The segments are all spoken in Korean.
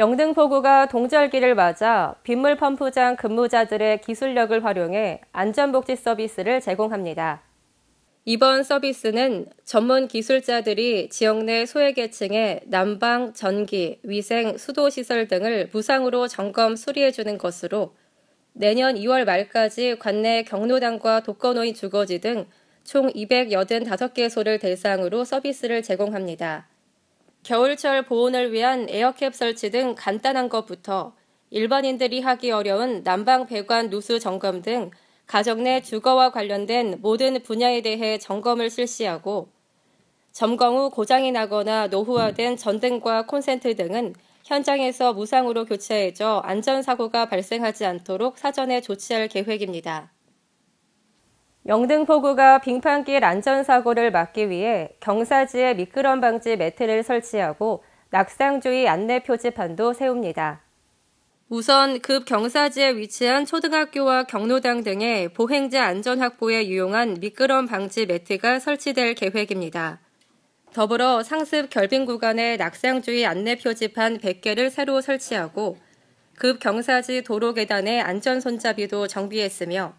영등포구가 동절기를 맞아 빗물 펌프장 근무자들의 기술력을 활용해 안전복지 서비스를 제공합니다. 이번 서비스는 전문 기술자들이 지역 내 소외계층의 난방, 전기, 위생, 수도시설 등을 무상으로 점검 수리해주는 것으로 내년 2월 말까지 관내 경로당과 독거노인 주거지 등 총 285개소를 대상으로 서비스를 제공합니다. 겨울철 보온을 위한 에어캡 설치 등 간단한 것부터 일반인들이 하기 어려운 난방 배관 누수 점검 등 가정 내 주거와 관련된 모든 분야에 대해 점검을 실시하고 점검 후 고장이 나거나 노후화된 전등과 콘센트 등은 현장에서 무상으로 교체해줘 안전사고가 발생하지 않도록 사전에 조치할 계획입니다. 영등포구가 빙판길 안전사고를 막기 위해 경사지에 미끄럼 방지 매트를 설치하고 낙상주의 안내 표지판도 세웁니다. 우선 급 경사지에 위치한 초등학교와 경로당 등의 보행자 안전 확보에 유용한 미끄럼 방지 매트가 설치될 계획입니다. 더불어 상습 결빙 구간에 낙상주의 안내 표지판 100개를 새로 설치하고 급 경사지 도로 계단의 안전 손잡이도 정비했으며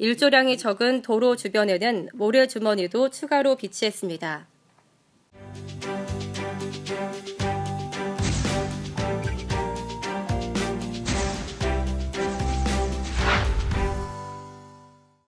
일조량이 적은 도로 주변에는 모래주머니도 추가로 비치했습니다.